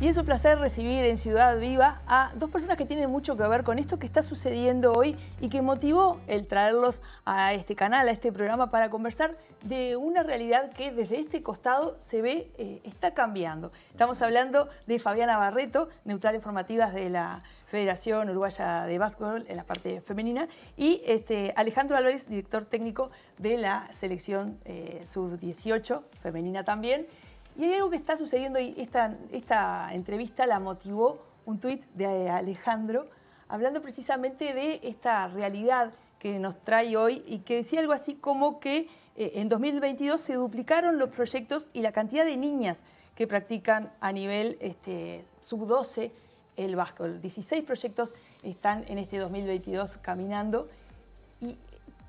Y es un placer recibir en Ciudad Viva a dos personas que tienen mucho que ver con esto que está sucediendo hoy y que motivó el traerlos a este canal, a este programa, para conversar de una realidad que desde este costado se ve eh, está cambiando. Estamos hablando de Fabiana Barreto, neutral informativas de la Federación Uruguaya de Básquetbol en la parte femenina, y este, Alejandro Álvarez, director técnico de la selección eh, sub-18 femenina también. Y hay algo que está sucediendo y esta, esta entrevista la motivó un tuit de Alejandro hablando precisamente de esta realidad que nos trae hoy y que decía algo así como que eh, en 2022 se duplicaron los proyectos y la cantidad de niñas que practican a nivel este, sub-12 el básquetbol. 16 proyectos están en este 2022 caminando y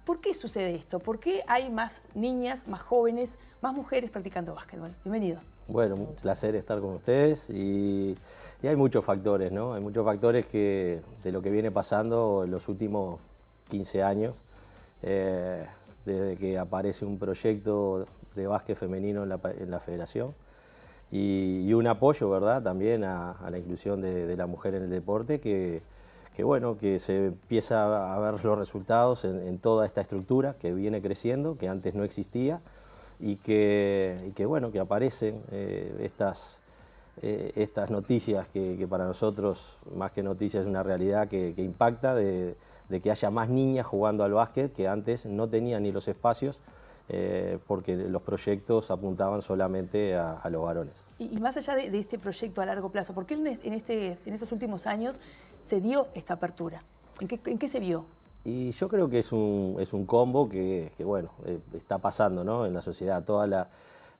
¿Por qué sucede esto? ¿Por qué hay más niñas, más jóvenes, más mujeres practicando básquetbol? Bienvenidos. Bueno, un placer estar con ustedes y, hay muchos factores, ¿no? Hay muchos factores que de lo que viene pasando en los últimos 15 años, eh, desde que aparece un proyecto de básquet femenino en la, federación y, un apoyo, ¿verdad? También a, la inclusión de, de la mujer en el deporte que que bueno, que se empieza a ver los resultados en, toda esta estructura que viene creciendo, que antes no existía, y que, bueno, que aparecen eh, estas, eh, estas noticias que, para nosotros, más que noticias, es una realidad que, impacta de, que haya más niñas jugando al básquet que antes no tenían ni los espacios. Eh, porque los proyectos apuntaban solamente a, los varones. Y, más allá de, este proyecto a largo plazo, ¿por qué en, este, en estos últimos años se dio esta apertura? ¿En qué, se vio? Y yo creo que es un, es un combo que, bueno, eh, está pasando ¿no? en la sociedad. Toda la,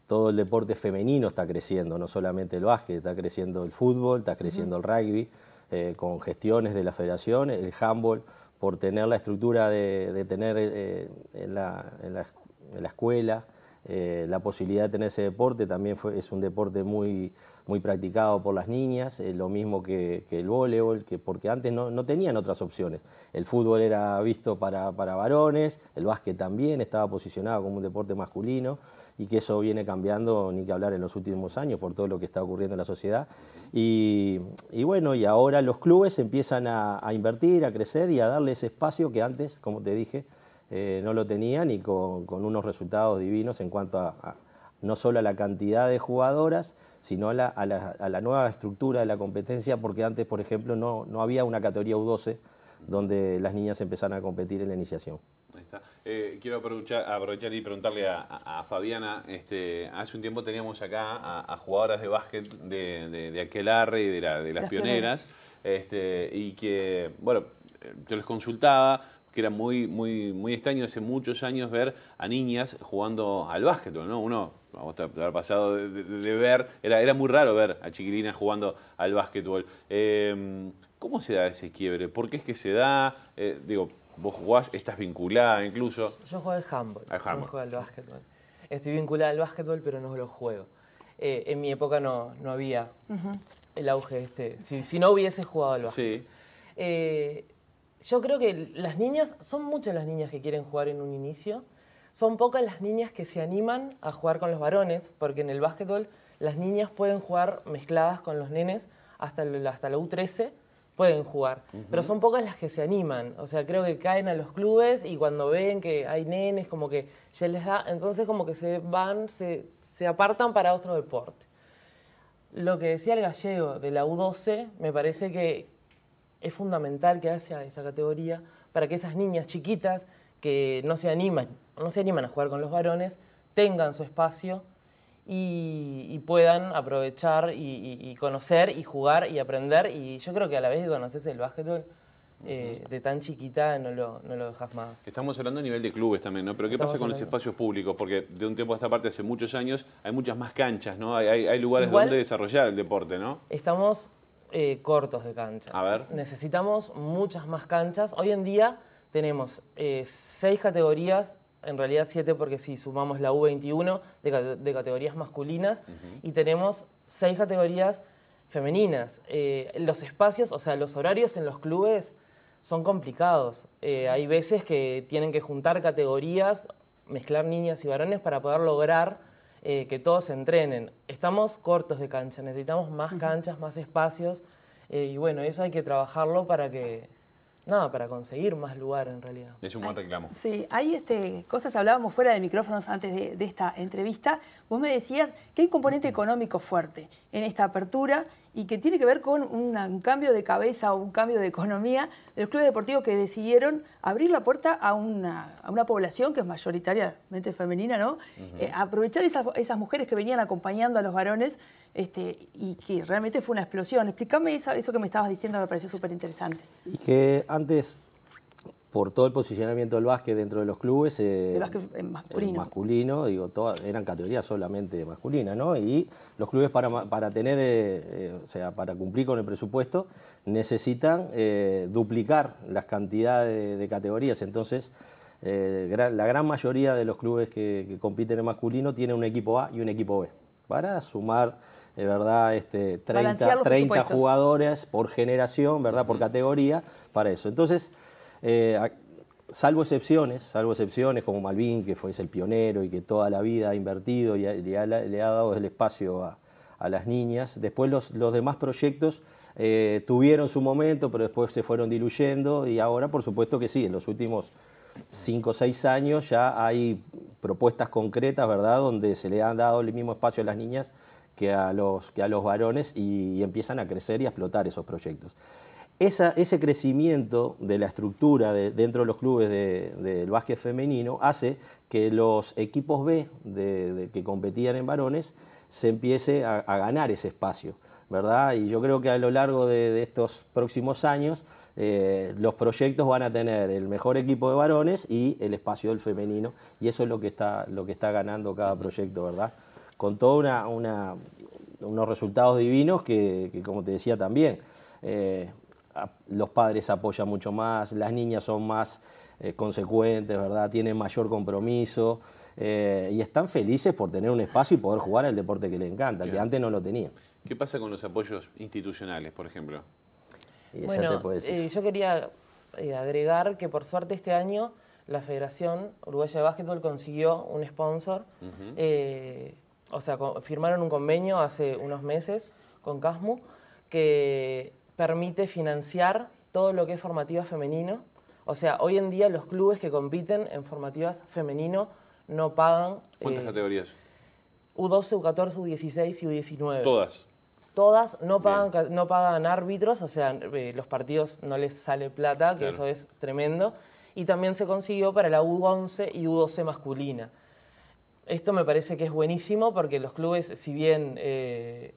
todo el deporte femenino está creciendo, no solamente el básquet, está creciendo el fútbol, está creciendo el rugby, eh, con gestiones de la federación, el handball, por tener la estructura de, tener eh, en, la, en, la, escuela, eh, la posibilidad de tener ese deporte. También es un deporte muy, muy practicado por las niñas, eh, lo mismo que, el voleibol, que, porque antes no, tenían otras opciones. El fútbol era visto para, varones, el básquet también estaba posicionado como un deporte masculino y que eso viene cambiando, ni que hablar en los últimos años, por todo lo que está ocurriendo en la sociedad. Y, bueno, y ahora los clubes empiezan a invertir, a crecer y a darle ese espacio que antes, como te dije, eh, no lo tenían y con, unos resultados divinos en cuanto a, no solo a la cantidad de jugadoras, sino a la, nueva estructura de la competencia, porque antes, por ejemplo, no, no había una categoría U12 donde las niñas empezaran a competir en la iniciación. Ahí está. Eh, quiero aprovechar, y preguntarle a, Fabiana, este, hace un tiempo teníamos acá a, jugadoras de básquet de, aquel de y de, las, pioneras, este, y que, bueno, yo les consultaba que era muy, muy, muy extraño hace muchos años ver a niñas jugando al básquetbol, ¿no? Uno, vamos a haber pasado de, ver, era, era muy raro ver a chiquilinas jugando al básquetbol. Em, ¿Cómo se da ese quiebre? ¿Por qué es que se da? Eh, digo, vos jugás, estás vinculada incluso. Yo juego al handball, al no juego al básquetbol. Estoy vinculada al básquetbol, pero no lo juego. Eh, en mi época no, no había el auge este. Si, si, no hubiese jugado al básquetbol. Sí eh, yo creo que las niñas, son muchas las niñas que quieren jugar en un inicio, son pocas las niñas que se animan a jugar con los varones, porque en el básquetbol las niñas pueden jugar mezcladas con los nenes hasta, hasta la U13, pueden jugar, pero son pocas las que se animan, o sea, creo que caen a los clubes y cuando ven que hay nenes, como que ya les da, entonces como que se van, se, se apartan para otro deporte. Lo que decía el gallego de la U12, me parece que, es fundamental que haya esa categoría para que esas niñas chiquitas que no se animan, no se animan a jugar con los varones, tengan su espacio y, puedan aprovechar y, conocer y jugar y aprender. Y yo creo que a la vez que conoces el básquetbol, eh, de tan chiquita no lo, no lo dejas más. Estamos hablando a nivel de clubes también, ¿no? Pero ¿qué pasa con los espacios públicos? Porque de un tiempo a esta parte, hace muchos años, hay muchas más canchas, ¿no? Hay, lugares donde desarrollar el deporte, ¿no? Estamos eh, cortos de cancha. Necesitamos muchas más canchas. Hoy en día tenemos eh, seis categorías, en realidad siete porque si sumamos la U21 de, categorías masculinas y tenemos seis categorías femeninas. Eh, los espacios, o sea, los horarios en los clubes son complicados. hay veces que tienen que juntar categorías, mezclar niñas y varones para poder lograr eh, que todos entrenen. Estamos cortos de cancha, necesitamos más canchas, más espacios eh, y bueno, eso hay que trabajarlo para que... Nada, para conseguir más lugar en realidad. Es un buen reclamo. sí, hay este, cosas, hablábamos fuera de micrófonos antes de, de esta entrevista. Vos me decías que hay componente económico fuerte en esta apertura y que tiene que ver con un cambio de cabeza o un cambio de economía de los clubes deportivos que decidieron abrir la puerta a una, a una población que es mayoritariamente femenina, ¿no? Eh, aprovechar esas, mujeres que venían acompañando a los varones este, y que realmente fue una explosión. Explícame eso, eso que me estabas diciendo, me pareció súper interesante. Y que antes por todo el posicionamiento del básquet dentro de los clubes. el eh, básquet eh, masculino. Eh, masculino, digo, eran categorías solamente masculinas, ¿no? Y los clubes para, tener, o sea, para cumplir con el presupuesto, necesitan duplicar las cantidades de, categorías. Entonces, la gran mayoría de los clubes que, compiten en masculino tienen un equipo A y un equipo B. Para sumar de verdad, este, 30, 30 jugadores por generación, ¿verdad? Por categoría, para eso. Entonces, eh, salvo excepciones, salvo excepciones como Malvin, que fue el pionero y que toda la vida ha invertido y, le ha dado el espacio a, las niñas. Después los, demás proyectos eh, tuvieron su momento, pero después se fueron diluyendo y ahora por supuesto que sí, en los últimos 5 o 6 años ya hay propuestas concretas, ¿verdad?, donde se le han dado el mismo espacio a las niñas que a los, que a los varones y, y empiezan a crecer y a explotar esos proyectos ese crecimiento de la estructura dentro de los clubes del básquet femenino hace que los equipos B que competían en varones se empiece a, ganar ese espacio, ¿verdad? Y yo creo que a lo largo de, estos próximos años eh, los proyectos van a tener el mejor equipo de varones y el espacio del femenino, y eso es lo que está, lo que está ganando cada proyecto, ¿verdad? Con todos unos resultados divinos que, como te decía también, eh, los padres apoyan mucho más, las niñas son más eh, consecuentes, ¿verdad? Tienen mayor compromiso eh, y están felices por tener un espacio y poder jugar el deporte que les encanta, que antes no lo tenían. ¿Qué pasa con los apoyos institucionales, por ejemplo? bueno, eh, yo quería agregar que por suerte este año la Federación Uruguaya de Básquetbol consiguió un sponsor, o sea, firmaron un convenio hace unos meses con CASMU que permite financiar todo lo que es formativa femenino. O sea, hoy en día los clubes que compiten en formativas femenino no pagan... ¿Cuántas eh, categorías? U12, U14, U16 y U19. Todas. Todas no pagan, no pagan árbitros, o sea, eh, los partidos no les sale plata, que eso es tremendo. Y también se consiguió para la U11 y U12 masculina. Esto me parece que es buenísimo porque los clubes, si bien eh,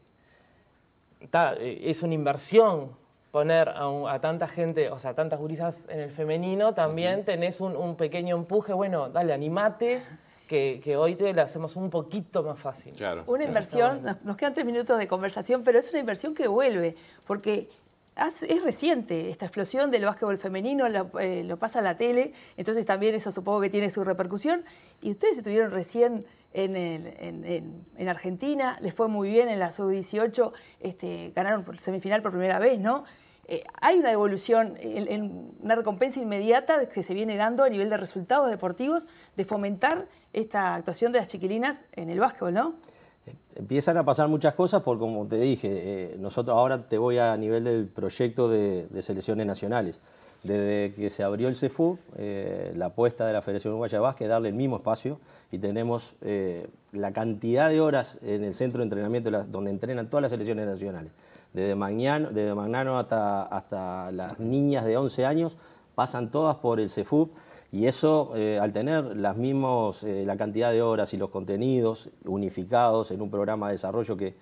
eh, es una inversión poner a, tanta gente, o sea, tantas gurisas en el femenino, también tenés un, pequeño empuje, bueno, dale, animate, que, hoy te lo hacemos un poquito más fácil. Una inversión, nos, quedan tres minutos de conversación, pero es una inversión que vuelve, porque es reciente esta explosión del básquetbol femenino, eh, lo, pasa a la tele, entonces también eso supongo que tiene su repercusión, y ustedes estuvieron recién en, Argentina, les fue muy bien en la sub-18, este, ganaron por semifinal por primera vez, ¿no? Eh, hay una evolución, una recompensa inmediata que se viene dando a nivel de resultados deportivos de fomentar esta actuación de las chiquilinas en el básquetbol, ¿no? Empiezan a pasar muchas cosas porque como te dije, eh, nosotros ahora te voy a nivel del proyecto de selecciones nacionales. Desde que se abrió el CEFUB, eh, la apuesta de la Federación Uruguaya de es darle el mismo espacio y tenemos eh, la cantidad de horas en el centro de entrenamiento donde entrenan todas las selecciones nacionales. Desde Magnano, desde hasta, las niñas de 11 años pasan todas por el CEFUB y eso eh, al tener las mismos, la cantidad de horas y los contenidos unificados en un programa de desarrollo que,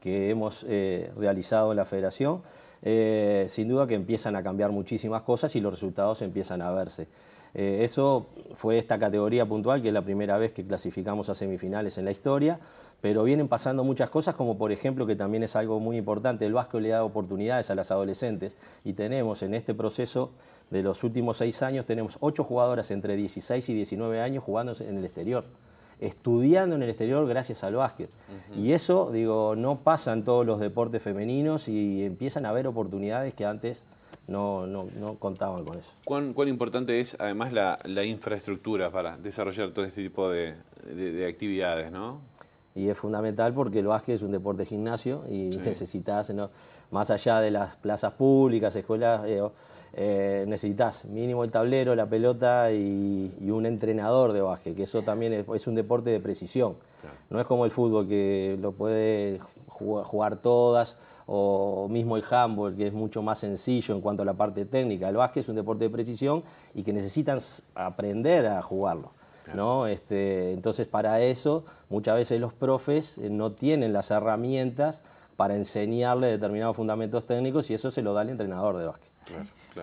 que hemos realizado en la federación, eh, sin duda que empiezan a cambiar muchísimas cosas y los resultados empiezan a verse. Eh, eso fue esta categoría puntual, que es la primera vez que clasificamos a semifinales en la historia, pero vienen pasando muchas cosas, como por ejemplo, que también es algo muy importante, el Vasco le da oportunidades a las adolescentes y tenemos en este proceso de los últimos seis años, tenemos ocho jugadoras entre 16 y 19 años jugando en el exterior estudiando en el exterior gracias al básquet. Y eso, digo, no pasa en todos los deportes femeninos y empiezan a haber oportunidades que antes no, no, no contaban con eso. ¿Cuán, importante es además la, infraestructura para desarrollar todo este tipo de, de actividades, no? y es fundamental porque el básquet es un deporte de gimnasio y necesitas, ¿no? más allá de las plazas públicas, escuelas, eh, eh, necesitas mínimo el tablero, la pelota y, un entrenador de básquet, que eso también es, un deporte de precisión. No es como el fútbol que lo puede jugar, jugar todas o mismo el handball, que es mucho más sencillo en cuanto a la parte técnica. El básquet es un deporte de precisión y que necesitan aprender a jugarlo. ¿no? Este, entonces, para eso, muchas veces los profes eh, no tienen las herramientas para enseñarle determinados fundamentos técnicos y eso se lo da el entrenador de básquet.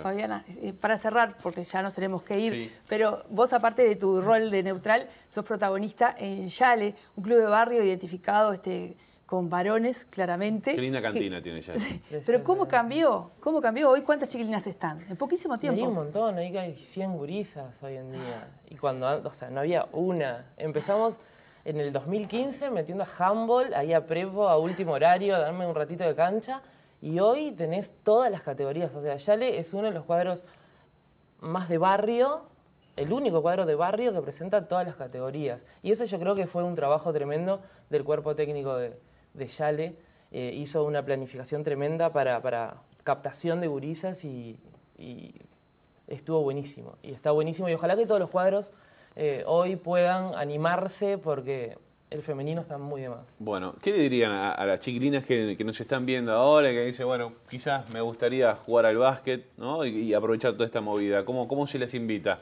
Fabiana, eh, para cerrar, porque ya nos tenemos que ir, pero vos aparte de tu rol de neutral, sos protagonista en Yale, un club de barrio identificado este, con varones, claramente. Qué linda cantina tiene ya. Pero ¿cómo cambió? ¿Cómo cambió? Hoy cuántas chiquilinas están, en poquísimo tiempo. Hay un montón, hay 100 gurizas hoy en día. Y cuando, o sea, no había una. Empezamos en el 2015 metiendo a Humboldt, ahí a prepo, a último horario, a darme un ratito de cancha. Y hoy tenés todas las categorías. O sea, Yale es uno de los cuadros más de barrio, el único cuadro de barrio que presenta todas las categorías. Y eso yo creo que fue un trabajo tremendo del cuerpo técnico de, de Yale eh, hizo una planificación tremenda para, captación de gurisas y, estuvo buenísimo. Y está buenísimo y ojalá que todos los cuadros eh, hoy puedan animarse porque el femenino está muy de más. Bueno, ¿qué le dirían a, las chiquilinas que, nos están viendo ahora y que dicen, bueno, quizás me gustaría jugar al básquet ¿no? y, aprovechar toda esta movida? ¿Cómo, ¿Cómo se les invita?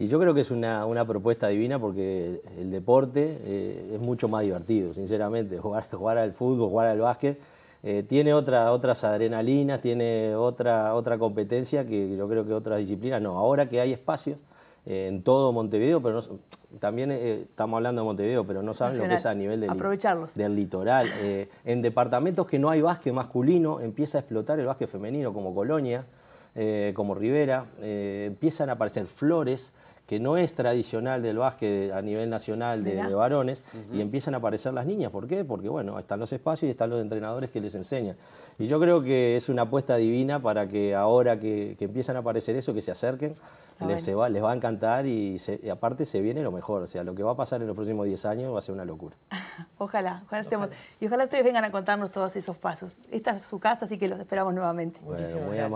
Y yo creo que es una, propuesta divina porque el deporte eh, es mucho más divertido, sinceramente. Jugar, jugar al fútbol, jugar al básquet, eh, tiene otra, otras adrenalinas, tiene otra, otra competencia que yo creo que otras disciplinas no. Ahora que hay espacios eh, en todo Montevideo, pero también estamos hablando de Montevideo, pero no saben lo que es a nivel del litoral. en departamentos que no hay básquet masculino, empieza a explotar el básquet femenino como Colonia. Eh, como Rivera, eh, empiezan a aparecer flores que no es tradicional del básquet a nivel nacional de, varones, y empiezan a aparecer las niñas. ¿Por qué? Porque, bueno, están los espacios y están los entrenadores que les enseñan. Y yo creo que es una apuesta divina para que ahora que, empiezan a aparecer eso, que se acerquen, les, va, a encantar y, aparte se viene lo mejor. O sea, lo que va a pasar en los próximos 10 años va a ser una locura. Ojalá, ojalá, Y ojalá ustedes vengan a contarnos todos esos pasos. Esta es su casa, así que los esperamos nuevamente. gracias.